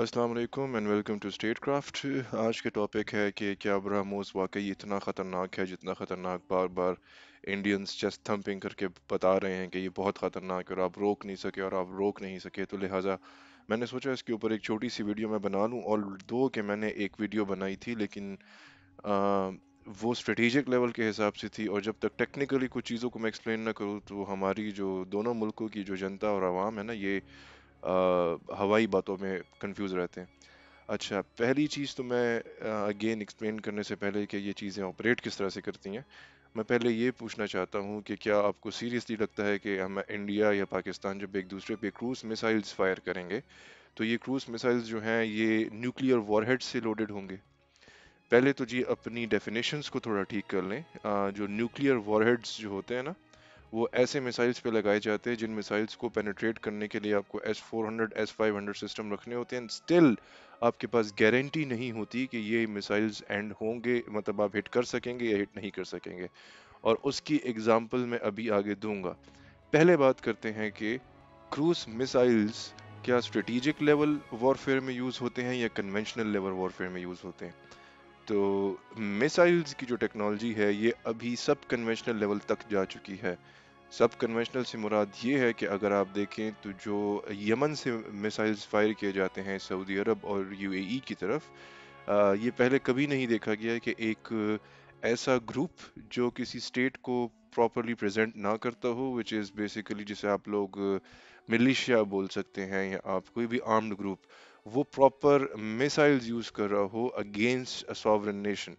अस्सलाम वालेकुम and welcome to State Craft आज के टॉपिक है कि क्या ब्रह्मोस वाकई इतना ख़तरनाक है जितना ख़तरनाक बार बार इंडियंस चेस्ट थम्पिंग करके बता रहे हैं कि ये बहुत ख़तरनाक है और आप रोक नहीं सके और आप रोक नहीं सके तो लिहाजा मैंने सोचा इसके ऊपर एक छोटी सी वीडियो मैं बना लूँ और दो कि मैंने एक वीडियो बनाई थी लेकिन आ, वो स्ट्रेटिजिक लेवल के हिसाब से थी और जब तक टेक्निकली कुछ चीज़ों को मैं एक्सप्लेन ना करूँ तो हमारी जो दोनों मुल्कों की जो जनता और आवाम है ना ये हवाई बातों में कंफ्यूज रहते हैं अच्छा पहली चीज़ तो मैं अगेन एक्सप्लेन करने से पहले कि ये चीज़ें ऑपरेट किस तरह से करती हैं मैं पहले ये पूछना चाहता हूँ कि क्या आपको सीरियसली लगता है कि हम इंडिया या पाकिस्तान जब एक दूसरे पे क्रूज़ मिसाइल्स फायर करेंगे तो ये क्रूज़ मिसाइल्स जो हैं ये न्यूक्लियर वॉरहेड से लोडेड होंगे पहले तो जी अपनी डेफिनेशंस को थोड़ा ठीक कर लें जो न्यूक्लियर वॉरहेड्स जो होते हैं ना वो ऐसे मिसाइल्स पे लगाए जाते हैं जिन मिसाइल्स को पेनिट्रेट करने के लिए आपको S four hundred S five hundred system रखने होते हैं स्टिल आपके पास गारंटी नहीं होती कि ये मिसाइल्स एंड होंगे मतलब आप हिट कर सकेंगे या हिट नहीं कर सकेंगे और उसकी एग्जाम्पल मैं अभी आगे दूंगा पहले बात करते हैं कि क्रूज मिसाइल्स क्या स्ट्रेटिजिक लेवल वॉरफेयर में यूज़ होते हैं या कन्वेंशनल लेवल वॉरफेयर में यूज़ होते हैं तो मिसाइल्स की जो टेक्नोलॉजी है ये अभी सब कन्वेंशनल लेवल तक जा चुकी है सब कन्वेंशनल से मुराद ये है कि अगर आप देखें तो जो यमन से मिसाइल्स फायर किए जाते हैं सऊदी अरब और यूएई e की तरफ ये पहले कभी नहीं देखा गया कि एक ऐसा ग्रुप जो किसी स्टेट को प्रॉपरली प्रेजेंट ना करता हो विच इज़ बेसिकली जिसे आप लोग मिलिशिया बोल सकते हैं या आप कोई भी आर्म्ड ग्रुप वो प्रॉपर मिसाइल्स यूज़ कर रहा हो अगेंस्ट अ सॉवरन नेशन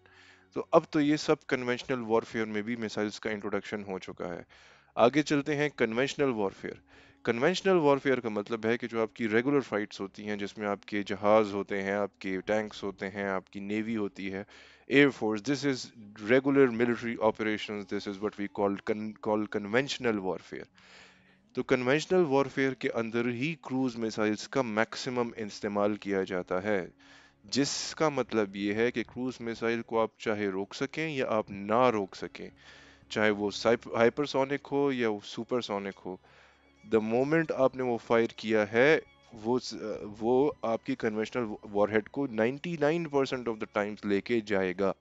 तो अब तो ये सब कन्वेंशनल वॉरफेयर में भी मिसाइल्स का इंट्रोडक्शन हो चुका है आगे चलते हैं कन्वेंशनल वॉरफेयर कन्वेंशनल वॉरफेयर का मतलब है कि जो आपकी रेगुलर फाइट्स होती हैं जिसमें आपके जहाज़ होते हैं आपके टैंक्स होते हैं आपकी नेवी होती है air force this is regular military operation this is what we call call conventional warfare तो कन्वेंशनल वॉरफेयर के अंदर ही क्रूज़ मिसाइल्स का मैक्सिमम इस्तेमाल किया जाता है जिसका मतलब ये है कि क्रूज़ मिसाइल को आप चाहे रोक सकें या आप ना रोक सकें चाहे वो हाइपरसोनिक हो या सुपरसोनिक हो द मोमेंट आपने वो फायर किया है वो वो आपकी कन्वेंशनल वॉरहेड को 99 परसेंट ऑफ द टाइम्स लेके जाएगा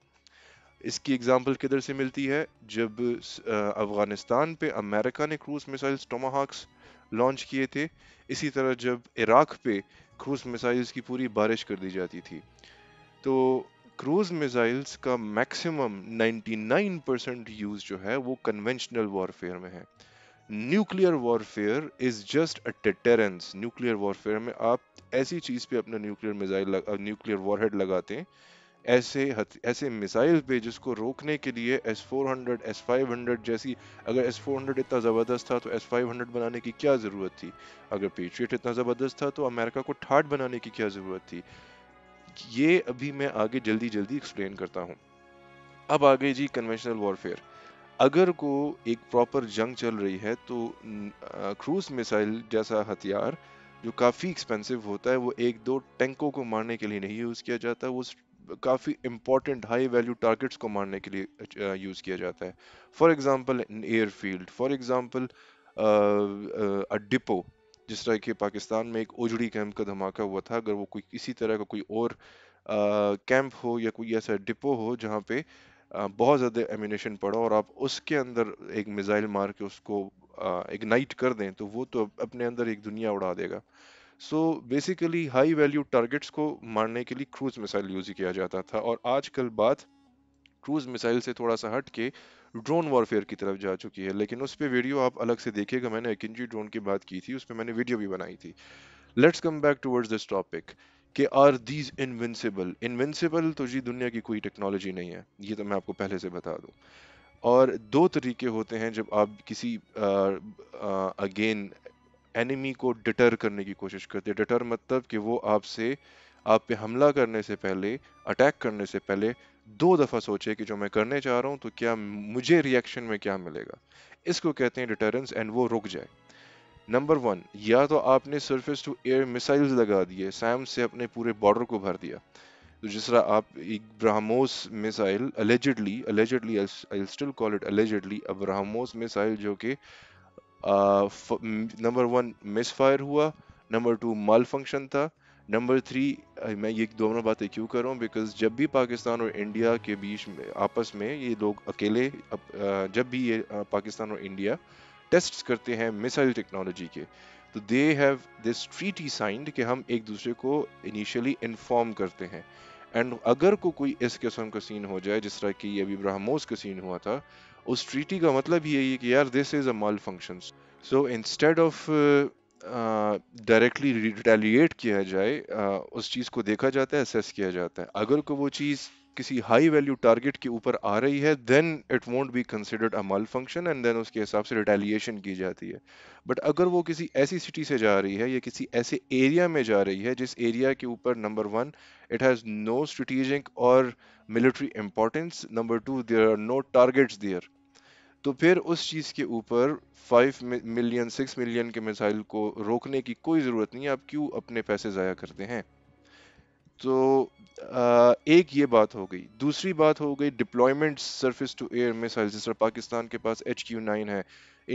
इसकी एग्जांपल किधर से मिलती है जब अफ़गानिस्तान पे अमेरिका ने क्रूज मिसाइल्स टोमाहाक्स लॉन्च किए थे इसी तरह जब इराक पे क्रूज मिसाइल्स की पूरी बारिश कर दी जाती थी तो क्रूज मिसाइल्स का मैक्सिमम 99 परसेंट यूज जो है वो कन्वेंशनल वॉरफेयर में है nuclear warfare is just a deterrence nuclear warfare में आप ऐसी चीज पे अपना न्यूक्लियर मिसाइल न्यूक्लियर वॉरहेड लगाते हैं ऐसे ऐसे मिसाइल पे जिसको रोकने के लिए एस फोर S400, S500 जैसी अगर एस S400 इतना ज़बरदस्त था तो एस S500 बनाने की क्या ज़रूरत थी अगर पेट्रियट इतना ज़बरदस्त था तो अमेरिका को ठाट बनाने की क्या ज़रूरत थी ये अभी मैं आगे जल्दी जल्दी एक्सप्लेन करता हूँ अब आ गई जी कन्वेंशनल वॉरफेयर अगर को एक प्रॉपर जंग चल रही है तो क्रूज मिसाइल जैसा हथियार जो काफ़ी एक्सपेंसिव होता है वो एक दो टैंकों को मारने के लिए नहीं यूज़ किया जाता वो काफ़ी इंपॉर्टेंट हाई वैल्यू टारगेट्स को मारने के लिए यूज़ किया जाता है for example an airfield for example depot जिस तरह के पाकिस्तान में एक ओजड़ी कैंप का धमाका हुआ था अगर वो कोई इसी तरह का कोई और कैंप हो या कोई ऐसा डिपो हो जहाँ पे आ, बहुत ज़्यादा एमिनेशन पड़ा और आप उसके अंदर एक मिज़ाइल मार के उसको इग्नाइट कर दें तो वो तो अपने अंदर एक दुनिया उड़ा देगा so basically high value targets को मारने के लिए क्रूज़ मिसाइल यूज़ किया जाता था और आजकल बात क्रूज़ मिसाइल से थोड़ा सा हट के ड्रोन वॉरफेयर की तरफ जा चुकी है लेकिन उस पर वीडियो आप अलग से देखिएगा मैंने एकिनजी ड्रोन की बात की थी उस पर मैंने वीडियो भी बनाई थी let's come back towards this topic कि आर दीज इनविंसिबल इनविंसिबल तो जी दुनिया की कोई टेक्नोलॉजी नहीं है ये तो मैं आपको पहले से बता दूँ और दो तरीके होते हैं जब आप किसी अगेन एनिमी को डिटर करने की कोशिश करते हैं डिटर मतलब कि वो आपसे आप पे हमला करने से पहले अटैक करने से पहले दो दफ़ा सोचे कि जो मैं करने चाह रहा हूँ तो क्या मुझे रिएक्शन में क्या मिलेगा इसको कहते हैं डिटरेंस एंड वो रुक जाए नंबर वन या तो आपने सरफेस टू एयर मिसाइल्स लगा दिए सैम से अपने पूरे बॉर्डर को भर दिया तो जिस तरह आप एक BrahMos missile allegedly allegedly I still call it allegedly अब ब्राह्मोस मिसाइल जो कि नंबर वन मिसफायर हुआ नंबर टू माल फंक्शन था नंबर थ्री मैं ये दोनों बातें क्यों कर रहा हूँ बिकॉज जब भी पाकिस्तान और इंडिया के बीच में आपस में ये लोग अकेले जब भी ये पाकिस्तान और इंडिया टेस्ट करते हैं मिसाइल टेक्नोलॉजी के तो they have this treaty signed कि हम एक दूसरे को इनिशियली इन्फॉर्म करते हैं एंड अगर को कोई इस किस्म का सीन हो जाए जिस तरह की अभी ब्राह्मोस का सीन हुआ था उस ट्रीटी का मतलब ये यही है कि यार this is a malfunction so instead of directly retaliate किया जाए उस चीज़ को देखा जाता है असेस किया जाता है अगर को वो चीज़ किसी हाई वैल्यू टारगेट के ऊपर आ रही है then it won't be considered a malfunction and then उसके हिसाब से रिटेलिएशन की जाती है बट अगर वो किसी ऐसी सिटी से जा रही है या किसी ऐसे एरिया में जा रही है जिस एरिया के ऊपर number one it has no strategic और military importance number two there are no targets there तो फिर उस चीज़ के ऊपर फाइव मिलियन सिक्स मिलियन के मिसाइल को रोकने की कोई ज़रूरत नहीं है आप क्यों अपने पैसे ज़ाया करते हैं तो एक ये बात हो गई दूसरी बात हो गई deployment surface to air missile जिस तरह पाकिस्तान के पास एच क्यू नाइन है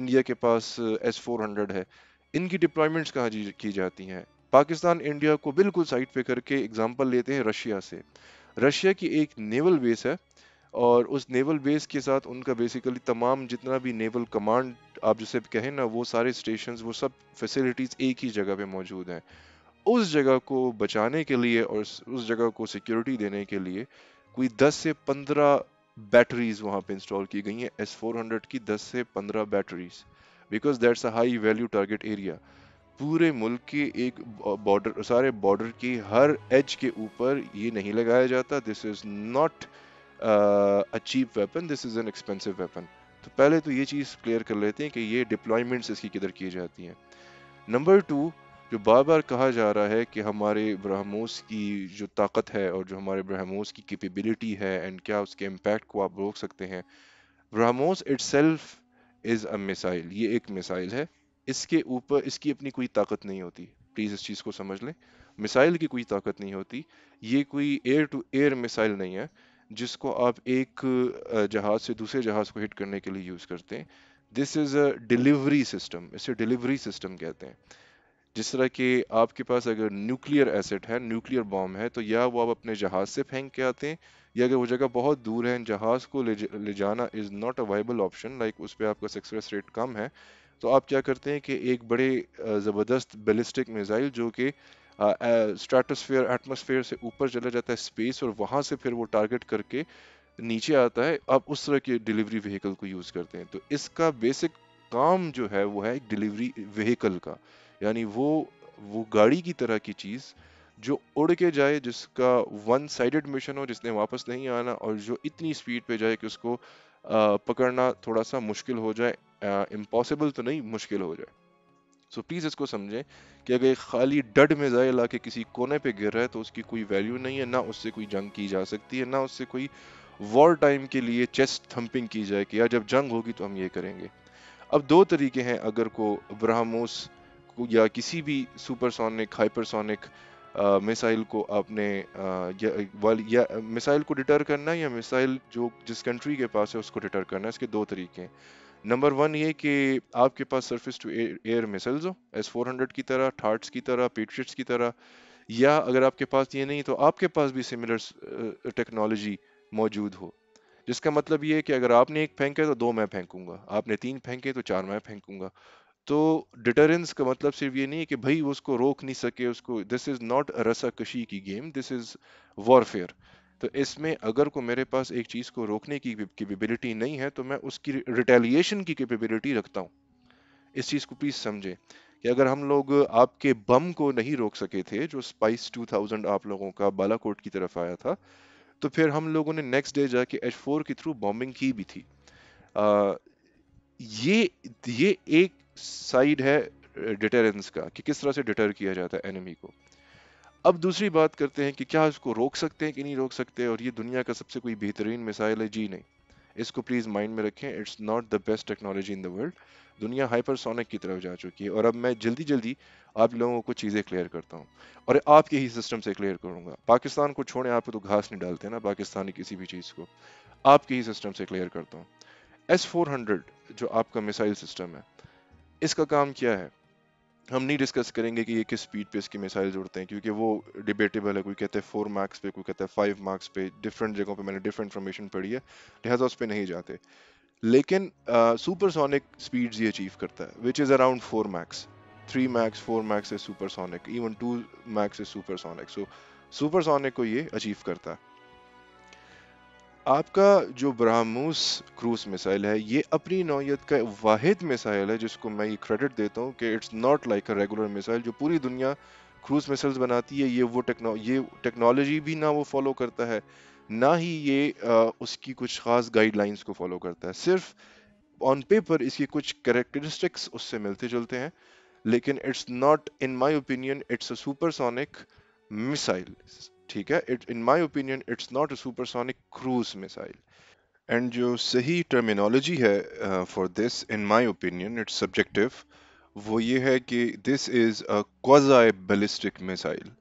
इंडिया के पास एस फोर हंड्रेड है इनकी डिप्लॉयमेंट्स कहाँ की जाती हैं पाकिस्तान इंडिया को बिल्कुल साइड पे करके एग्जाम्पल लेते हैं रशिया से रशिया की एक नेवल बेस है और उस नेवल बेस के साथ उनका बेसिकली तमाम जितना भी नेवल कमांड आप जिसे कहें ना वो सारे स्टेशन वो सब फैसिलिटीज़ एक ही जगह पे मौजूद हैं उस जगह को बचाने के लिए और उस जगह को सिक्योरिटी देने के लिए कोई 10 से 15 बैटरीज वहाँ पे इंस्टॉल की गई हैं एस फोर की 10 से 15 batteries because that's a high value target area पूरे मुल्क के एक बॉर्डर सारे बॉर्डर की हर एज के ऊपर ये नहीं लगाया जाता this is not a cheap weapon this is an expensive weapon तो पहले तो ये चीज़ क्लियर कर लेते हैं कि ये डिप्लॉयमेंट्स इसकी किधर की जाती हैं नंबर टू जो बार बार कहा जा रहा है कि हमारे ब्रह्मोस की जो ताकत है और जो हमारे ब्रह्मोस की कैपेबिलिटी है एंड क्या उसके इम्पैक्ट को आप रोक सकते हैं BrahMos self is a missile ये एक मिसाइल है इसके ऊपर इसकी अपनी कोई ताकत नहीं होती प्लीज़ इस चीज़ को समझ लें मिसाइल की कोई ताकत नहीं होती ये कोई एयर टू एयर मिसाइल नहीं है जिसको आप एक जहाज़ से दूसरे जहाज़ को हिट करने के लिए यूज़ करते हैं this is a delivery system इसे डिलीवरी सिस्टम कहते हैं जिस तरह के आपके पास अगर न्यूक्लियर एसेट है न्यूक्लियर बॉम्ब है तो या वो आप अपने जहाज़ से फेंक के आते हैं या अगर वो जगह बहुत दूर है जहाज़ को ले, ले जाना is not a viable option like उस पर आपका सक्सेस रेट कम है तो आप क्या करते हैं कि एक बड़े ज़बरदस्त बेलिस्टिक मिसाइल जो कि स्ट्रेटोस्फेयर एटमोसफेयर से ऊपर चला जाता है स्पेस और वहाँ से फिर वो टारगेट करके नीचे आता है अब उस तरह के डिलीवरी व्हीकल को यूज़ करते हैं तो इसका बेसिक काम जो है वो है एक डिलीवरी व्हीकल का यानी वो वो गाड़ी की तरह की चीज़ जो उड़ के जाए जिसका वन साइडेड मिशन हो जिसने वापस नहीं आना और जो इतनी स्पीड पे जाए कि उसको पकड़ना थोड़ा सा मुश्किल हो जाए इम्पॉसिबल तो नहीं मुश्किल हो जाए सो so, प्लीज़ इसको समझें कि अगर खाली डड जाए ला के किसी कोने पे गिर रहा है तो उसकी कोई वैल्यू नहीं है ना उससे कोई जंग की जा सकती है ना उससे कोई वॉर टाइम के लिए चेस्ट थम्पिंग की जाए कि या जब जंग होगी तो हम ये करेंगे अब दो तरीके हैं अगर को ब्राहमोस या किसी भी सुपरसोनिक हाइपरसोनिक मिसाइल को आपने या, या मिसाइल को डिटर करना है या मिसाइल जो जिस कंट्री के पास है उसको डिटर करना है इसके दो तरीके हैं नंबर वन ये कि आपके पास सरफेस टू एयर मिसल्स हो एस फोर हंड्रेड की तरह थार्ट्स की तरह पीट्रिट्स की तरह या अगर आपके पास ये नहीं तो आपके पास भी सिमिलर टेक्नोलॉजी मौजूद हो जिसका मतलब ये है कि अगर आपने एक है तो दो मैं फेंकूंगा आपने तीन फेंके तो चार मैं फेंकूंगा तो डिटरेंस का मतलब सिर्फ ये नहीं है कि भाई उसको रोक नहीं सके उसको दिस इज़ नॉट रसा कशी की गेम दिस इज़ वॉरफेयर तो इसमें अगर को मेरे पास एक चीज़ को रोकने की कैपेबिलिटी नहीं है तो मैं उसकी रिटेलिएशन की कैपेबिलिटी रखता हूँ इस चीज़ को प्लीज़ समझे कि अगर हम लोग आपके बम को नहीं रोक सके थे जो स्पाइस 2000 आप लोगों का बालाकोट की तरफ आया था तो फिर हम लोगों ने नेक्स्ट डे जाके एच फोर के थ्रू बॉम्बिंग की भी थी आ, ये ये एक साइड है डिटेरेंस का कि किस तरह से डिटर किया जाता है एनिमी को अब दूसरी बात करते हैं कि क्या इसको रोक सकते हैं कि नहीं रोक सकते और ये दुनिया का सबसे कोई बेहतरीन मिसाइल है जी नहीं इसको प्लीज़ माइंड में रखें it's not the best technology in the world दुनिया हाइपरसोनिक की तरफ जा चुकी है और अब मैं जल्दी जल्दी आप लोगों को चीज़ें क्लियर करता हूँ और आपके ही सिस्टम से क्लियर करूँगा पाकिस्तान को छोड़ें आप तो घास नहीं डालते ना पाकिस्तानी किसी भी चीज़ को आपके ही सिस्टम से क्लियर करता हूँ एस फोर हंड्रेड जो आपका मिसाइल सिस्टम है इसका काम क्या है हम नहीं डिस्कस करेंगे कि ये किस स्पीड पे इसकी मिसाइल्स जुड़ते हैं क्योंकि वो डिबेटेबल है कोई कहते हैं फोर मार्क्स पे कोई कहता है फाइव मार्क्स पे डिफरेंट जगहों पे मैंने डिफरेंट इन्फॉर्मेशन पढ़ी है लिहाजा उस पर नहीं जाते लेकिन सुपरसोनिक सोनिक स्पीड्स ये अचीव करता है which is around four Machs three Machs four Machs is supersonic even two Machs is supersonic so supersonic को ये अचीव करता है आपका जो ब्राह्मोस क्रूज मिसाइल है ये अपनी नौीयत का वाद मिसाइल है जिसको मैं ये क्रेडिट देता हूँ कि it's not like a regular missile जो पूरी दुनिया क्रूज मिसाइल्स बनाती है ये वो टेक्नो ये टेक्नोलॉजी भी ना वो फॉलो करता है ना ही ये आ, उसकी कुछ ख़ास गाइडलाइंस को फॉलो करता है सिर्फ ऑन पेपर इसकी कुछ करेक्टरिस्टिक्स उससे मिलते जुलते हैं लेकिन it's not in my opinion it's a supersonic missile ठीक है it in my opinion it's not a supersonic cruise missile and जो सही टर्मिनोलॉजी है for this in my opinion it's subjective वो ये है कि this is a quasi ballistic missile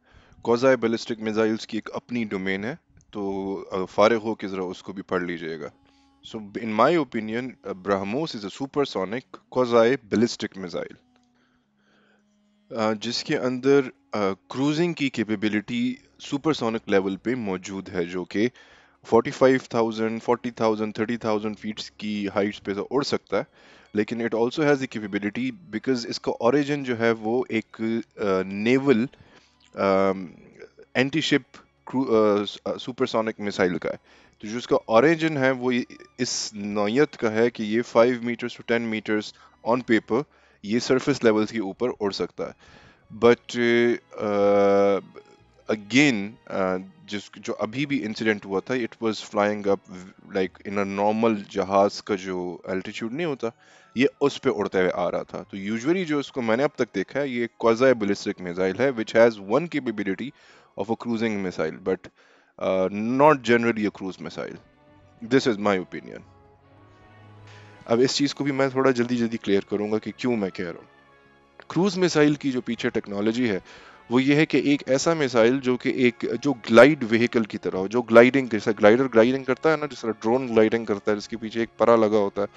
quasi ballistic missiles की एक अपनी डोमेन है तो फारग uh, हो के ज़रा उसको भी पढ़ लीजिएगा so in my opinion uh, is is a quasi quasi missile जिसके अंदर क्रूजिंग की कैपेबिलिटी सुपरसोनिक लेवल पे मौजूद है जो कि 45,000, 40,000, 30,000 फीट्स की हाइट्स पे तो उड़ सकता है लेकिन it also has the capability because इसका ओरिजिन जो है वो एक naval anti ship supersonic missile का है तो जो इसका ओरिजिन है वो इस नोयत का है कि ये 5 meters to 10 meters on paper ये सरफेस लेवल्स के ऊपर उड़ सकता है but again uh, uh, uh, जिस जो अभी भी इंसिडेंट हुआ था it was flying up like in a normal जहाज का जो एल्टीट्यूड नहीं होता ये उस पर उड़ते हुए आ रहा था तो यूजली जो इसको मैंने अब तक देखा है ये क्वाजा बलिस्टिक मिसाइल है which has one capability of a cruising missile but not generally a cruise missile this is my opinion अब इस चीज़ को भी मैं थोड़ा जल्दी जल्दी क्लियर करूँगा कि क्यों मैं कह रहा हूँ क्रूज मिसाइल की जो पीछे टेक्नोलॉजी है वो ये है कि एक ऐसा मिसाइल जो कि एक जो ग्लाइड व्हीकल की तरह हो जो ग्लाइडिंग जैसा ग्लाइडर ग्लाइडिंग करता है ना जिस तरह ड्रोन ग्लाइडिंग करता है जिसके पीछे एक परा लगा होता है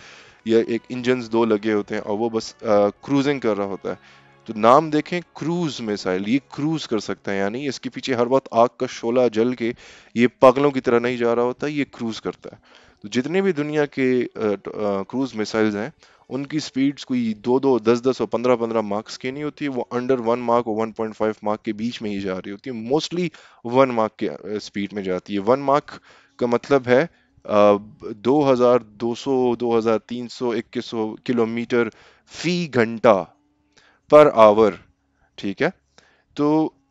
या एक इंजन दो लगे होते हैं और वो बस क्रूजिंग कर रहा होता है तो नाम देखें क्रूज मिसाइल ये क्रूज कर सकता है यानी इसके पीछे हर वक्त आग का शोला जल के ये पागलों की तरह नहीं जा रहा होता ये क्रूज करता है तो जितने भी दुनिया के क्रूज मिसाइल्स हैं उनकी स्पीड्स कोई दो दो दस दस और पंद्रह पंद्रह मार्क्स की नहीं होती वो अंडर वन मार्क और वन पॉइंट फाइव मार्क के बीच में ही जा रही होती है मोस्टली वन मार्क के स्पीड uh, में जाती है वन मार्क का मतलब है uh, दो हजार दो सौ दो हजार तीन सौ इक्कीस सौ किलोमीटर फी घंटा पर आवर ठीक है तो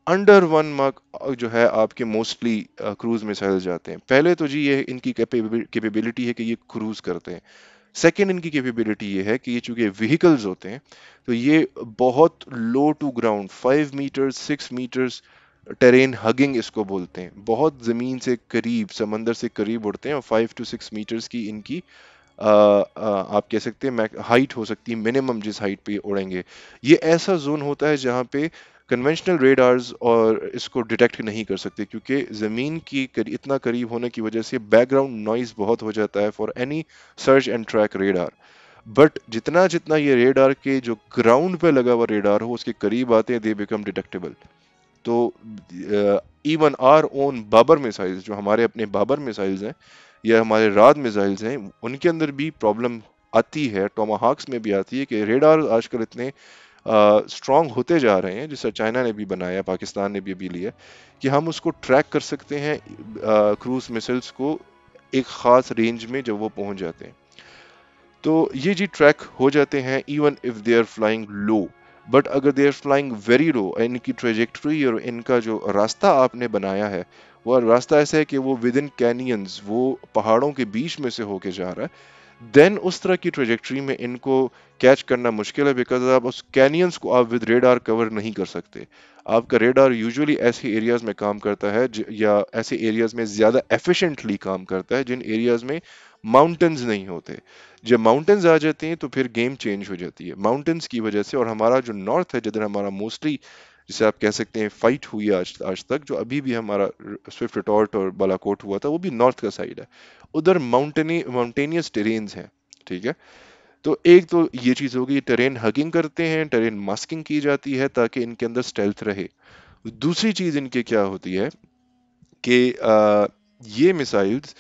अंडर वन मार्क जो है आपके मोस्टली क्रूज मिसाइल जाते हैं पहले तो जी ये इनकी कैपेबिलिटी है कि ये क्रूज करते हैं सेकेंड इनकी केपेबिलिटी ये है कि ये चूंकि व्हीकल्स होते हैं तो ये बहुत low to ground five meters six meters terrain hugging इसको बोलते हैं बहुत ज़मीन से करीब समंदर से करीब उड़ते हैं और फाइव टू सिक्स मीटर्स की इनकी आ, आ, आप कह सकते हैं हाइट हो सकती है मिनिमम जिस हाइट पे उड़ेंगे ये ऐसा जोन होता है जहाँ पे कन्वेंशनल रेडार्स और इसको डिटेक्ट नहीं कर सकते क्योंकि ज़मीन की कर, इतना करीब होने की वजह से बैकग्राउंड नॉइज बहुत हो जाता है for any search and track radar but जितना जितना ये रेडार के जो ग्राउंड पे लगा हुआ रेडार हो उसके करीब आते हैं दे बिकम डिटेक्टेबल तो even are own Babur missiles जो हमारे अपने बाबर मिसाइल्स हैं या हमारे रात मिसाइल्स हैं उनके अंदर भी प्रॉब्लम आती है टोमाहाक्स में भी आती है कि रेडार आजकल इतने स्ट्रांग होते जा रहे हैं जिसे चाइना ने भी बनाया पाकिस्तान ने भी अभी लिया कि हम उसको ट्रैक कर सकते हैं क्रूज मिसल्स को एक ख़ास रेंज में जब वो पहुंच जाते हैं तो ये जी ट्रैक हो जाते हैं even if they are flying low but अगर they are flying very low इनकी ट्रेजेक्ट्री और इनका जो रास्ता आपने बनाया है वह रास्ता ऐसा है कि वो विद इन कैनियंस वो पहाड़ों के बीच में से होके जा रहा है देन उस तरह की ट्रेजेक्ट्री में इनको कैच करना मुश्किल है बिकॉज आप उस कैनियंस को आप विद रेडार कवर नहीं कर सकते आपका रेडार यूजुअली ऐसे एरियाज में काम करता है या ऐसे एरियाज में ज़्यादा एफिशिएंटली काम करता है जिन एरियाज में माउंटेन्स नहीं होते जब माउंटेन्स आ जाते हैं तो फिर गेम चेंज हो जाती है माउंटेन्स की वजह से और हमारा जो नॉर्थ है जिधर हमारा मोस्टली जिसे आप कह सकते हैं फाइट हुई आज आज तक जो अभी भी हमारा स्विफ्ट रिटॉर्ट और बालाकोट हुआ था वो भी नॉर्थ का साइड है उधर माउंटेनी माउंटेनियस टेरेन्स हैं ठीक है तो एक तो ये चीज़ होगी टेरेन हगिंग करते हैं टेरेन मास्किंग की जाती है ताकि इनके अंदर स्टेल्थ रहे दूसरी चीज़ इनके क्या होती है कि ये missiles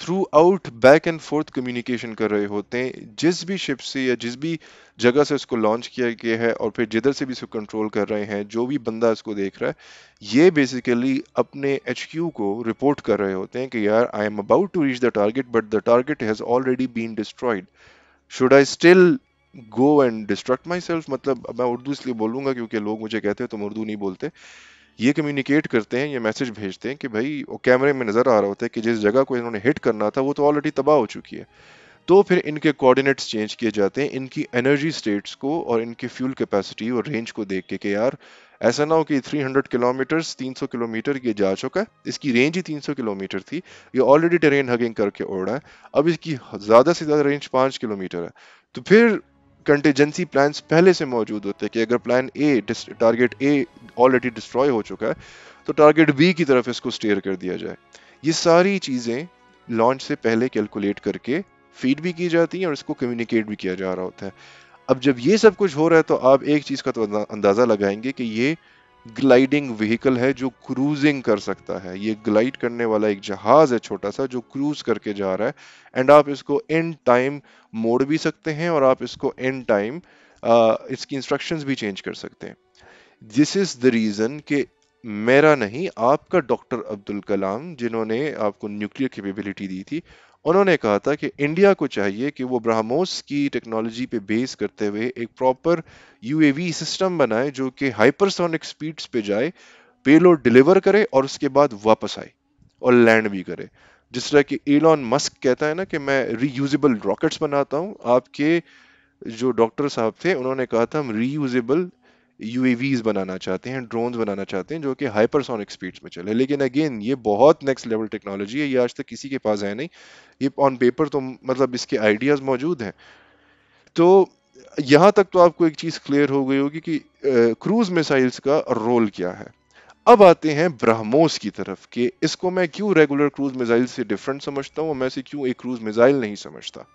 throughout back and forth communication कर रहे होते हैं जिस भी शिप से या जिस भी जगह से उसको लॉन्च किया गया है और फिर जिधर से भी इसको कंट्रोल कर रहे हैं जो भी बंदा इसको देख रहा है ये बेसिकली अपने एच को रिपोर्ट कर रहे होते हैं कि यार I am about to reach the target but the target has already been destroyed should I still go and destruct myself मतलब मैं उर्दू इसलिए बोलूँगा क्योंकि लोग मुझे कहते हैं तुम उर्दू नहीं बोलते ये कम्युनिकेट करते हैं ये मैसेज भेजते हैं कि भाई वो कैमरे में नज़र आ रहा होता है कि जिस जगह को इन्होंने हिट करना था वो तो ऑलरेडी तबाह हो चुकी है तो फिर इनके कोऑर्डिनेट्स चेंज किए जाते हैं इनकी एनर्जी स्टेट्स को और इनकी फ्यूल कैपेसिटी और रेंज को देख के कि यार ऐसा ना हो कि 300 किलोमीटर 300 किलोमीटर ये जा चुका है इसकी रेंज ही 300 किलोमीटर थी ये ऑलरेडी टेरेन हगिंग करके उड़ रहा है अब इसकी ज़्यादा से ज़्यादा रेंज पाँच किलोमीटर है तो फिर कंटेजेंसी प्लान पहले से मौजूद होते हैं कि अगर plan A target A already destroy हो चुका है तो टारगेट बी की तरफ इसको स्टेयर कर दिया जाए ये सारी चीज़ें लॉन्च से पहले कैलकुलेट करके फीड भी की जाती हैं और इसको कम्युनिकेट भी किया जा रहा होता है अब जब ये सब कुछ हो रहा है तो आप एक चीज़ का तो अंदाज़ा लगाएंगे कि ये ग्लाइडिंग व्हीकल है जो क्रूजिंग कर सकता है ये ग्लाइड करने वाला एक जहाज है छोटा सा जो क्रूज करके जा रहा है एंड आप इसको इन टाइम मोड़ भी सकते हैं और आप इसको इन टाइम इसकी इंस्ट्रक्शंस भी चेंज कर सकते हैं दिस इज द रीजन के मेरा नहीं आपका डॉक्टर अब्दुल कलाम जिन्होंने आपको न्यूक्लियर केपेबिलिटी दी थी उन्होंने कहा था कि इंडिया को चाहिए कि वो ब्राह्मोस की टेक्नोलॉजी पे बेस करते हुए एक प्रॉपर यूएवी सिस्टम बनाए जो कि हाइपरसोनिक स्पीड्स पे जाए पेलोड डिलीवर करे और उसके बाद वापस आए और लैंड भी करे जिस तरह कि एलॉन मस्क कहता है ना कि मैं रीयूजेबल रॉकेट्स बनाता हूँ आपके जो डॉक्टर साहब थे उन्होंने कहा था हम रीयूजेबल यू बनाना चाहते हैं ड्रोन्स बनाना चाहते हैं जो कि हाइपरसोनिक स्पीड्स में चले लेकिन अगेन ये बहुत नेक्स्ट लेवल टेक्नोलॉजी है ये आज तक किसी के पास है नहीं ये ऑन पेपर तो मतलब इसके आइडियाज़ मौजूद हैं तो यहाँ तक तो आपको एक चीज़ क्लियर हो गई होगी कि क्रूज मिसाइल्स का रोल क्या है अब आते हैं ब्रह्मोस की तरफ कि इसको मैं क्यों रेगुलर क्रूज मिसाइल से डिफरेंट समझता हूँ मैं इसे क्यों एक क्रूज मिसाइल नहीं समझता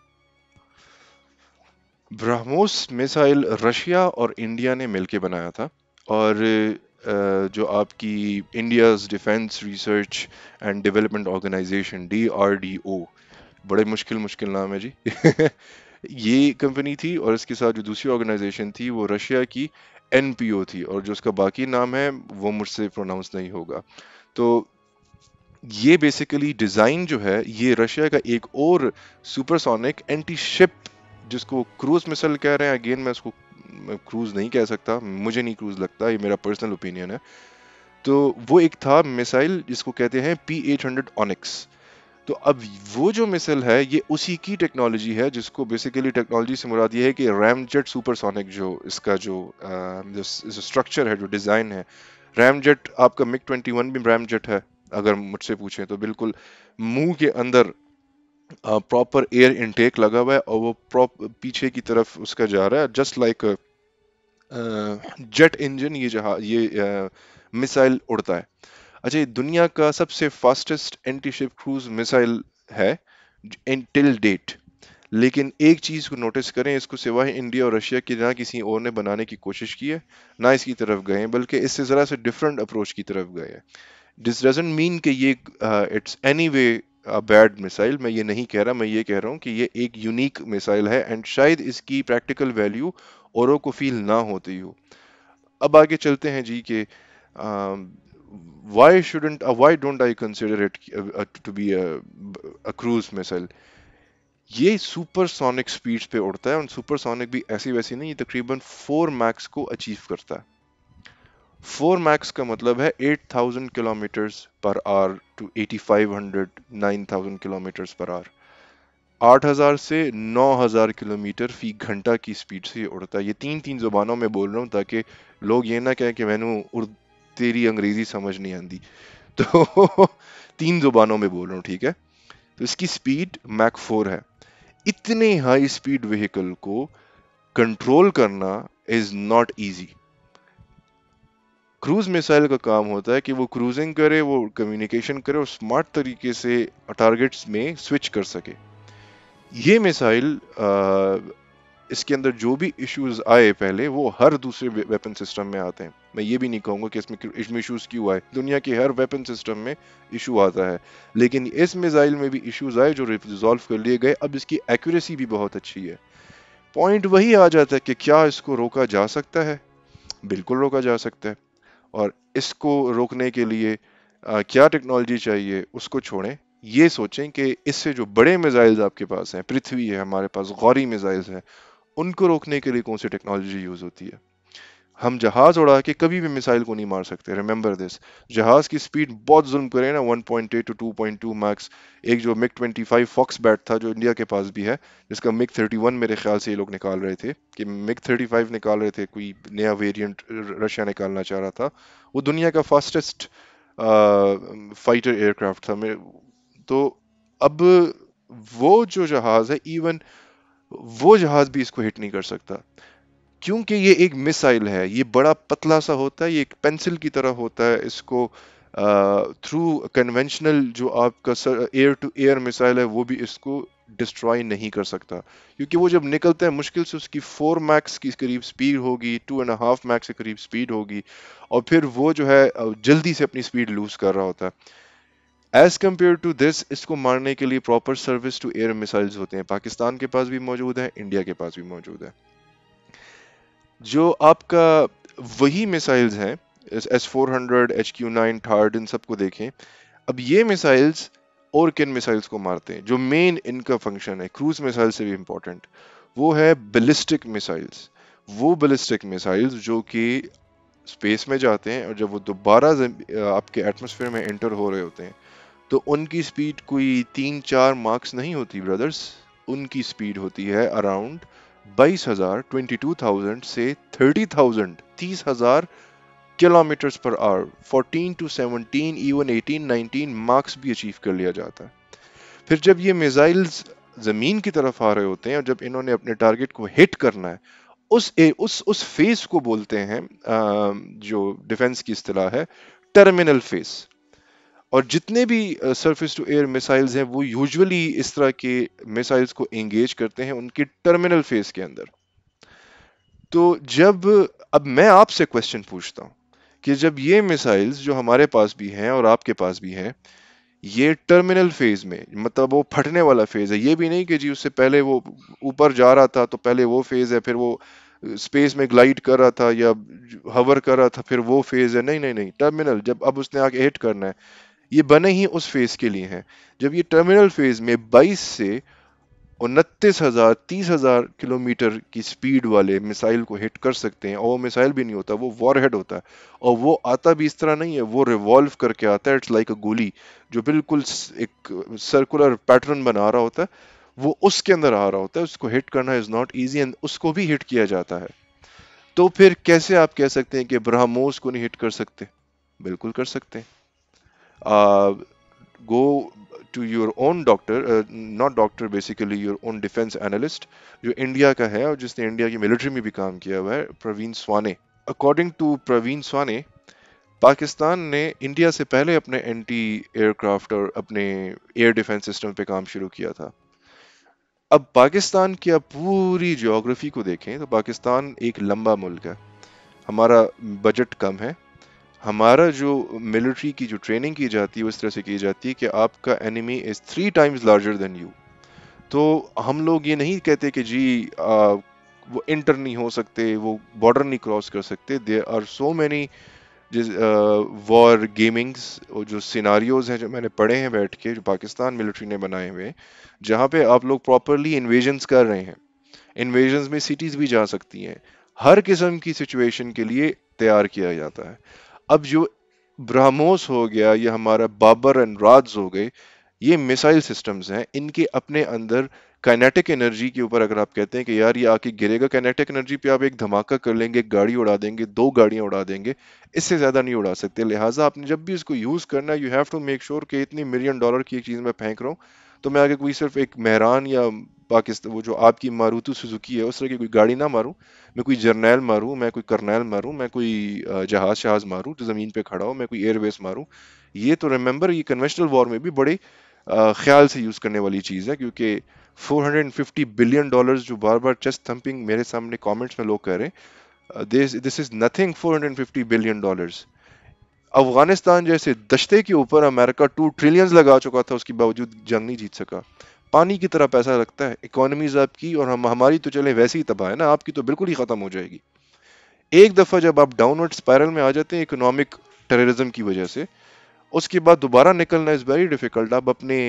ब्रह्मोस मिसाइल रशिया और इंडिया ने मिलकर बनाया था और जो आपकी India's defence research and development organisation D R D O बड़े मुश्किल मुश्किल नाम है जी ये कंपनी थी और इसके साथ जो दूसरी ऑर्गेनाइजेशन थी वो रशिया की एन थी और जो उसका बाकी नाम है वो मुझसे प्रोनाउंस नहीं होगा तो ये बेसिकली डिज़ाइन जो है ये रशिया का एक और सुपरसोनिक एंटी शिप जिसको क्रूज मिसल कह रहे हैं अगेन मैं उसको क्रूज नहीं कह सकता मुझे नहीं क्रूज लगता ये मेरा पर्सनल ओपिनियन है तो वो एक था मिसाइल जिसको कहते हैं पी एट हंड्रेड ऑनिक्स तो अब वो जो मिसल है ये उसी की टेक्नोलॉजी है जिसको बेसिकली टेक्नोलॉजी से मुराद ये है कि रैमजेट सुपरसोनिक जो इसका जो स्ट्रक्चर uh, है जो डिज़ाइन है रैमजेट आपका मिक ट्वेंटी वन भी रैमजेट है अगर मुझसे पूछें तो बिल्कुल मुंह के अंदर प्रॉपर एयर इनटेक लगा हुआ है और वो प्रॉप पीछे की तरफ उसका जा रहा है जस्ट लाइक जेट इंजन ये जहाज ये मिसाइल uh, उड़ता है अच्छा ये दुनिया का सबसे fastest anti ship cruise missile है इन टिल डेट लेकिन एक चीज़ को नोटिस करें इसको सिवाय इंडिया और रशिया की ना किसी और ने बनाने की कोशिश की है ना इसकी तरफ गए बल्कि इससे ज़रा से डिफरेंट अप्रोच की तरफ गए हैं दिस डजेंट मीन कि ये it's any way bad missile मैं ये नहीं कह रहा मैं ये कह रहा हूँ कि ये एक यूनिक मिसाइल है एंड शायद इसकी प्रैक्टिकल वैल्यू औरों को फील ना होती हो अब आगे चलते हैं जी के why shouldn't why don't I consider it to be a cruise missile ये सुपरसोनिक स्पीड्स पे उड़ता है और सुपरसोनिक भी ऐसी वैसी नहीं ये तकरीबन फोर मैक्स को अचीव करता है फोर मैक्स का मतलब है 8000 kilometres per hour to 8500 thousand kilometres per hour 8000 से 9000 किलोमीटर फी घंटा की स्पीड से उड़ता है ये तीन तीन जुबानों में बोल रहा हूँ ताकि लोग ये ना कहें कि मैंने तेरी अंग्रेज़ी समझ नहीं आती तो तीन जुबानों में बोल रहा हूँ ठीक है तो इसकी स्पीड मैक फोर है इतने हाई स्पीड व्हीकल को कंट्रोल करना is not easy cruise missile का काम होता है कि वो क्रूजिंग करे वो कम्युनिकेशन करे और स्मार्ट तरीके से टारगेट्स में स्विच कर सके ये मिसाइल इसके अंदर जो भी इश्यूज आए पहले वो हर दूसरे वेपन सिस्टम में आते हैं मैं ये भी नहीं कहूँगा कि इसमें इसमें इशूज़ क्यों आए दुनिया के हर वेपन सिस्टम में इशू आता है लेकिन इस मिसाइल में भी इश्यूज आए जो रिजॉल्व कर लिए गए अब इसकी एक्यूरेसी भी बहुत अच्छी है पॉइंट वही आ जाता है कि क्या इसको रोका जा सकता है बिल्कुल रोका जा सकता है और इसको रोकने के लिए आ, क्या टेक्नोलॉजी चाहिए उसको छोड़ें ये सोचें कि इससे जो बड़े मिज़ाइल्स आपके पास हैं पृथ्वी है हमारे पास गौरी मिज़ाइल्स हैं उनको रोकने के लिए कौन सी टेक्नोलॉजी यूज़ होती है हम जहाज उड़ा के कभी भी मिसाइल को नहीं मार सकते रिमेंबर दिस जहाज की स्पीड बहुत जुल्म करे ना 1.8 टू 2.2 मैक्स एक जो मिक 25 फॉक्स बैट था जो इंडिया के पास भी है जिसका मिक 31 मेरे ख्याल से ये लोग निकाल रहे थे कि मिक 35 निकाल रहे थे कोई नया वेरिएंट रशिया निकालना चाह रहा था वो दुनिया का फास्टेस्ट फाइटर एयरक्राफ्ट था मेरे तो अब वो जो जहाज़ है इवन वो जहाज़ भी इसको हिट नहीं कर सकता क्योंकि ये एक मिसाइल है ये बड़ा पतला सा होता है ये एक पेंसिल की तरह होता है इसको थ्रू कन्वेंशनल जो आपका एयर टू एयर मिसाइल है वो भी इसको डिस्ट्रॉय नहीं कर सकता क्योंकि वो जब निकलता है मुश्किल से उसकी फोर मैक्स की करीब स्पीड होगी टू एंड हाफ मैक्स के करीब स्पीड होगी और फिर वो जो है जल्दी से अपनी स्पीड लूज कर रहा होता है एज कम्पेयर टू दिस इसको मारने के लिए proper surface to air missiles होते हैं पाकिस्तान के पास भी मौजूद है इंडिया के पास भी मौजूद है जो आपका वही मिसाइल्स हैं S four hundred H Q nine THAAD इन सबको देखें अब ये मिसाइल्स और किन मिसाइल्स को मारते हैं जो मेन इनका फंक्शन है क्रूज मिसाइल से भी इम्पोर्टेंट वो है बलिस्टिक मिसाइल्स वो बलिस्टिक मिसाइल्स जो कि स्पेस में जाते हैं और जब वो दोबारा आपके एटमोसफेयर में एंटर हो रहे होते हैं तो उनकी स्पीड कोई तीन चार मार्क्स नहीं होती ब्रदर्स उनकी स्पीड होती है अराउंड बाईस हजार ट्वेंटी टू थाउजेंड से थर्टी थाउजेंड तीस हजार kilometre per hour fourteen to seventeen even eighteen nineteen marks भी अचीव कर लिया जाता है फिर जब ये मिसाइल्स ज़मीन की तरफ आ रहे होते हैं और जब इन्होंने अपने टारगेट को हिट करना है उस ए, उस उस फेस को बोलते हैं आ, जो डिफेंस की अतलाह है टर्मिनल फेस और जितने भी सरफेस टू एयर मिसाइल्स हैं वो यूजुअली इस तरह के मिसाइल्स को एंगेज करते हैं उनके टर्मिनल फेज के अंदर तो जब अब मैं आपसे क्वेश्चन पूछता हूँ कि जब ये मिसाइल्स जो हमारे पास भी हैं और आपके पास भी हैं ये टर्मिनल फेज में मतलब वो फटने वाला फेज है ये भी नहीं कि जी उससे पहले वो ऊपर जा रहा था तो पहले वो फेज है फिर वो स्पेस में ग्लाइड कर रहा था या हवर कर रहा था फिर वो फेज है नहीं नहीं नहीं टर्मिनल जब अब उसने आगे हिट करना है ये बने ही उस फेज़ के लिए हैं जब ये टर्मिनल फेज़ में 22 से उनतीस हज़ार तीस हज़ार किलोमीटर की स्पीड वाले मिसाइल को हिट कर सकते हैं और वो मिसाइल भी नहीं होता वो वॉरहेड होता है और वो आता भी इस तरह नहीं है वो रिवॉल्व करके आता है इट्स लाइक अ गोली जो बिल्कुल एक सर्कुलर पैटर्न बना रहा होता है वो उसके अंदर आ रहा होता है उसको हिट करना इज़ नॉट ईजी एंड उसको भी हिट किया जाता है तो फिर कैसे आप कह सकते हैं कि ब्राह्मोस को नहीं हिट कर सकते बिल्कुल कर सकते हैं Uh, go to your own doctor, uh, not doctor, basically your own defense analyst, जो इंडिया का है और जिसने इंडिया की मिलिट्री में भी काम किया हुआ है प्रवीण स्वाने अकॉर्डिंग टू प्रवीण स्वाने पाकिस्तान ने इंडिया से पहले अपने एंटी एयरक्राफ्ट और अपने एयर डिफेंस सिस्टम पे काम शुरू किया था अब पाकिस्तान की आप पूरी जोग्राफी को देखें तो पाकिस्तान एक लंबा मुल्क है हमारा बजट कम है हमारा जो मिलिट्री की जो ट्रेनिंग की जाती है उस तरह से की जाती है कि आपका enemy is three times larger than you तो हम लोग ये नहीं कहते कि जी आ, वो इंटर नहीं हो सकते वो बॉर्डर नहीं क्रॉस कर सकते there are so many war gamings और जो सिनारीज हैं जो मैंने पढ़े हैं बैठ के जो पाकिस्तान मिलिट्री ने बनाए हुए जहाँ पे आप लोग प्रॉपरली इन्वेजन्स कर रहे हैं इन्वेजन्स में सिटीज़ भी जा सकती हैं हर किस्म की सिचुएशन के लिए तैयार किया जाता है अब जो ब्राह्मोस हो गया ये हमारा बाबर एंड राज हो गए ये मिसाइल सिस्टम्स हैं इनके अपने अंदर काइनेटिक एनर्जी के ऊपर अगर आप कहते हैं कि यार ये आके गिरेगा काइनेटिक एनर्जी पे आप एक धमाका कर लेंगे गाड़ी उड़ा देंगे दो गाड़ियां उड़ा देंगे इससे ज़्यादा नहीं उड़ा सकते लिहाजा आपने जब भी इसको यूज़ करना you have to make sure कि इतनी मिलियन डॉलर की एक चीज़ में फेंक रहा हूँ तो मैं आगे कोई सिर्फ एक मेहरान या पाकिस्तान वो जो आपकी मारूतू सुजुकी है उस तरह की कोई गाड़ी ना मारूँ मैं कोई जर्नैल मारूँ मैं कोई करनैल मारूँ मैं कोई जहाज़ शहाज मारूँ जो ज़मीन पर खड़ा हो मैं कोई एयरवेस मारूँ ये तो रिमेंबर ये कन्वेंशनल वॉर में भी बड़े ख्याल से यूज़ करने वाली चीज़ है क्योंकि 450 बिलियन डॉलर्स जो बार बार चेस्ट थम्पिंग मेरे सामने कॉमेंट्स में लोग कह रहे हैं this this is nothing four billion dollars Afghanistan जैसे दशते के ऊपर अमेरिका टू ट्रिलियंस लगा चुका था उसके बावजूद जंग नहीं जीत सका पानी की तरह पैसा लगता है इकोनॉमीज आपकी और हम हमारी तो चले वैसे ही तबाह है ना आपकी तो बिल्कुल ही ख़त्म हो जाएगी एक दफ़ा जब आप डाउनवर्ड स्पायरल में आ जाते हैं इकोनॉमिक टेररिज्म की वजह से उसके बाद दोबारा निकलना इज़ वेरी डिफ़िकल्ट आप अपने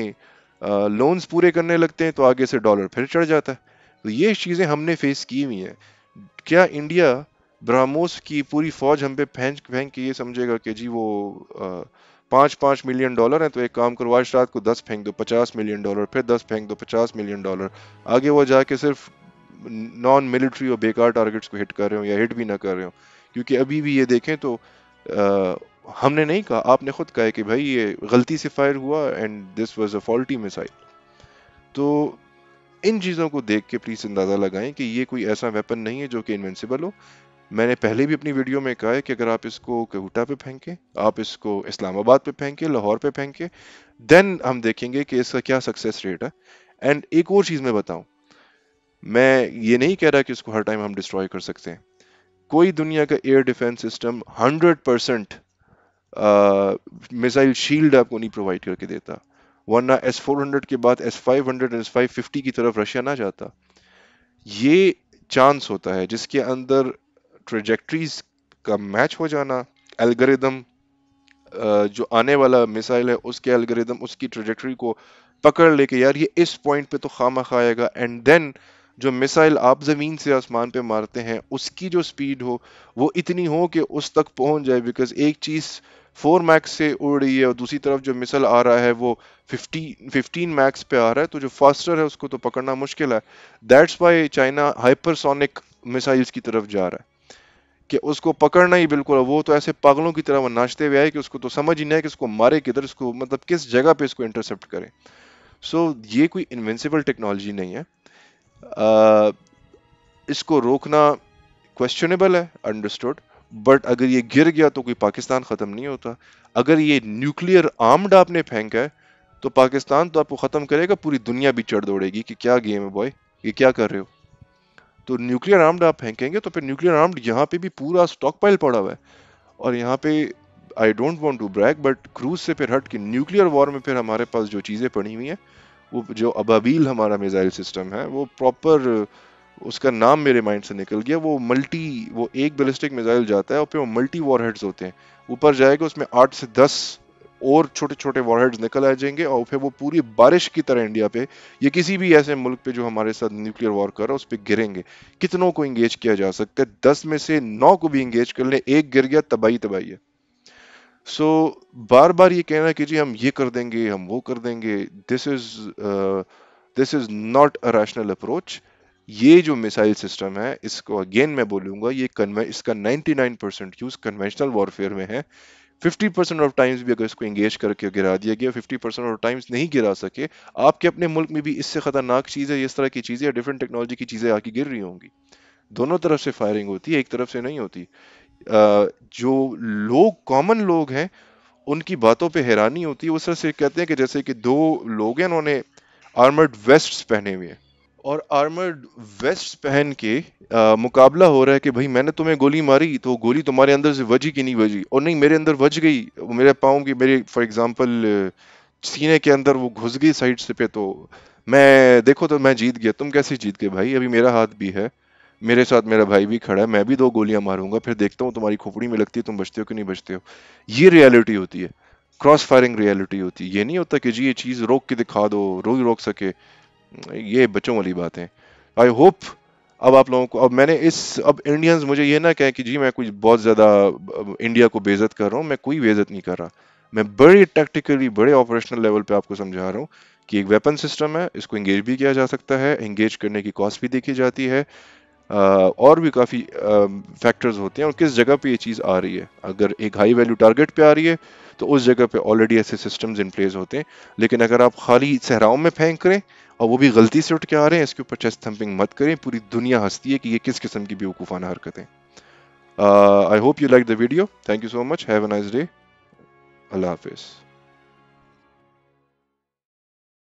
लोन्स पूरे करने लगते हैं तो आगे से डॉलर फिर चढ़ जाता है तो ये चीज़ें हमने फेस की हुई हैं क्या इंडिया ब्राह्मोस की पूरी फौज हम पे फेंक फेंक के ये समझेगा कि जी वो पाँच पाँच मिलियन डॉलर हैं तो एक काम करो आज रात को दस फेंक दो पचास मिलियन डॉलर फिर दस फेंक दो पचास मिलियन डॉलर आगे वो जाके सिर्फ नॉन मिलिट्री और बेकार टारगेट्स को हिट कर रहे हो या हिट भी ना कर रहे हो क्योंकि अभी भी ये देखें तो आ, हमने नहीं कहा आपने खुद कहा कि भाई ये गलती से फायर हुआ and this was a faulty missile तो इन चीज़ों को देख के प्लीज़ अंदाज़ा लगाएं कि ये कोई ऐसा वेपन नहीं है जो कि इनवेंसिबल हो मैंने पहले भी अपनी वीडियो में कहा है कि अगर आप इसको कहूटा पे फेंकें आप इसको इस्लामाबाद पे फेंकें लाहौर पे फेंकें देन हम देखेंगे कि इसका क्या सक्सेस रेट है एंड एक और चीज़ मैं बताऊँ मैं ये नहीं कह रहा कि इसको हर टाइम हम डिस्ट्रॉय कर सकते हैं कोई दुनिया का air defence system hundred percent missile shield आपको नहीं प्रोवाइड करके देता वरना एस फोर हंड्रेड के बाद S five hundred S five fifty की तरफ रशिया ना जाता ये चांस होता है जिसके अंदर ट्रेजेक्ट्रीज का मैच हो जाना एल्गोरिदम जो आने वाला मिसाइल है उसके एल्गोरिदम उसकी ट्रेजेक्ट्री को पकड़ लेके यार ये इस पॉइंट पे तो खामा खाएगा एंड देन जो मिसाइल आप ज़मीन से आसमान पे मारते हैं उसकी जो स्पीड हो वो इतनी हो कि उस तक पहुंच जाए बिकॉज एक चीज़ फोर मैक्स से उड़ रही है और दूसरी तरफ जो मिसाइल आ रहा है वो फिफ्टी फिफ्टीन मैक्स पे आ रहा है तो जो फास्टर है उसको तो पकड़ना मुश्किल है that's why China hypersonic missiles की तरफ जा रहा है कि उसको पकड़ना ही बिल्कुल वो तो ऐसे पागलों की तरह नाचते हुए आए कि उसको तो समझ ही नहीं है कि उसको मारे किधर उसको मतलब किस जगह पे इसको इंटरसेप्ट करें सो so, ये कोई इन्वेंसिबल टेक्नोलॉजी नहीं है आ, इसको रोकना क्वेश्चनेबल है अंडरस्टूड बट अगर ये गिर गया तो कोई पाकिस्तान ख़त्म नहीं होता अगर ये न्यूक्लियर आर्म्ड आपने फेंका है तो पाकिस्तान तो आपको ख़त्म करेगा पूरी दुनिया भी चढ़ दौड़ेगी कि क्या गेम है बॉय ये क्या कर रहे हो तो न्यूक्लियर आर्म्ड आप फेंकेंगे तो फिर न्यूक्लियर आर्म्ड यहाँ पे भी पूरा स्टॉक पाइल पड़ा हुआ है और यहाँ पे I don't want to brag but cruise से फिर हट के न्यूक्लियर वॉर में फिर हमारे पास जो चीज़ें पड़ी हुई हैं वो जो अबाबील हमारा मिज़ाइल सिस्टम है वो प्रॉपर उसका नाम मेरे माइंड से निकल गया वो मल्टी वो एक बैलिस्टिक मिज़ाइल जाता है और फिर वो मल्टी वॉर हेड्स होते हैं ऊपर जाएगा उसमें आठ से दस और छोटे छोटे वॉरहेड्स निकल आ जाएंगे और फिर वो पूरी बारिश की तरह इंडिया पे या किसी भी ऐसे मुल्क पे जो हमारे साथ न्यूक्लियर वॉर कर रहा है उस पर गिरेंगे कितनों को इंगेज किया जा सकता है दस में से नौ को भी इंगेज कर ले एक गिर गया तबाही तबाही है सो so, बार बार ये कहना कि जी हम ये कर देंगे हम वो कर देंगे this is this is not a rational approach ये जो मिसाइल सिस्टम है इसको अगेन मैं बोलूंगा ये इसका 99 यूज कन्वेंशनल वॉरफेयर में है फिफ्टी परसेंट ऑफ टाइम्स भी अगर इसको इंगेज करके गिरा दिया गया फिफ्टी परसेंट ऑफ टाइम्स नहीं गिरा सके आपके अपने मुल्क में भी इससे खतरनाक चीज़ें इस तरह की चीज़ें डिफरेंट टेक्नोलॉजी की चीज़ें आके गिर रही होंगी दोनों तरफ से फायरिंग होती है एक तरफ से नहीं होती जो लोग कॉमन लोग हैं उनकी बातों पर हैरानी होती है उस तरह से कहते हैं कि जैसे कि दो लोग हैं उन्होंने आर्मर्ड वेस्ट पहने हुए हैं और आर्मर्ड वेस्ट पहन के आ, मुकाबला हो रहा है कि भाई मैंने तुम्हें गोली मारी तो गोली तुम्हारे अंदर से वजी की नहीं वजी और नहीं मेरे अंदर वज गई मेरे पाँव की मेरे फॉर एग्जांपल सीने के अंदर वो घुस गई साइड से पे तो मैं देखो तो मैं जीत गया तुम कैसे जीत गए भाई अभी मेरा हाथ भी है मेरे साथ मेरा भाई भी खड़ा है मैं भी दो गोलियां मारूंगा फिर देखता हूँ तुम्हारी खोपड़ी में लगती है तुम बचते हो कि नहीं बचते हो ये रियलिटी होती है क्रॉस फायरिंग रियलिटी होती है ये नहीं होता कि जी ये चीज़ रोक के दिखा दो रोज रोक सके ये बच्चों वाली बात है आई होप अब आप लोगों को अब मैंने इस अब इंडियंस मुझे ये ना कहें कि जी मैं कुछ बहुत ज़्यादा इंडिया को बेजत कर रहा हूँ मैं कोई बेजत नहीं कर रहा मैं बड़े टैक्टिकली बड़े ऑपरेशनल लेवल पे आपको समझा रहा हूँ कि एक वेपन सिस्टम है इसको इंगेज भी किया जा सकता है इंगेज करने की कॉस्ट भी देखी जाती है और भी काफ़ी फैक्टर्स होते हैं और किस जगह पे ये चीज़ आ रही है अगर एक हाई वैल्यू टारगेट पर आ रही है तो उस जगह पे ऑलरेडी ऐसे सिस्टम्स इन प्लेस होते हैं लेकिन अगर आप खाली सहराओं में फेंक करें और वो भी गलती से उठ के आ रहे हैं इसके ऊपर चेस्ट थम्पिंग मत करें पूरी दुनिया हंसती है कि ये किस किस्म की बेवकूफ़ाना हरकतें I hope you like the video thank you so much have a nice day अल्लाह हाफिज़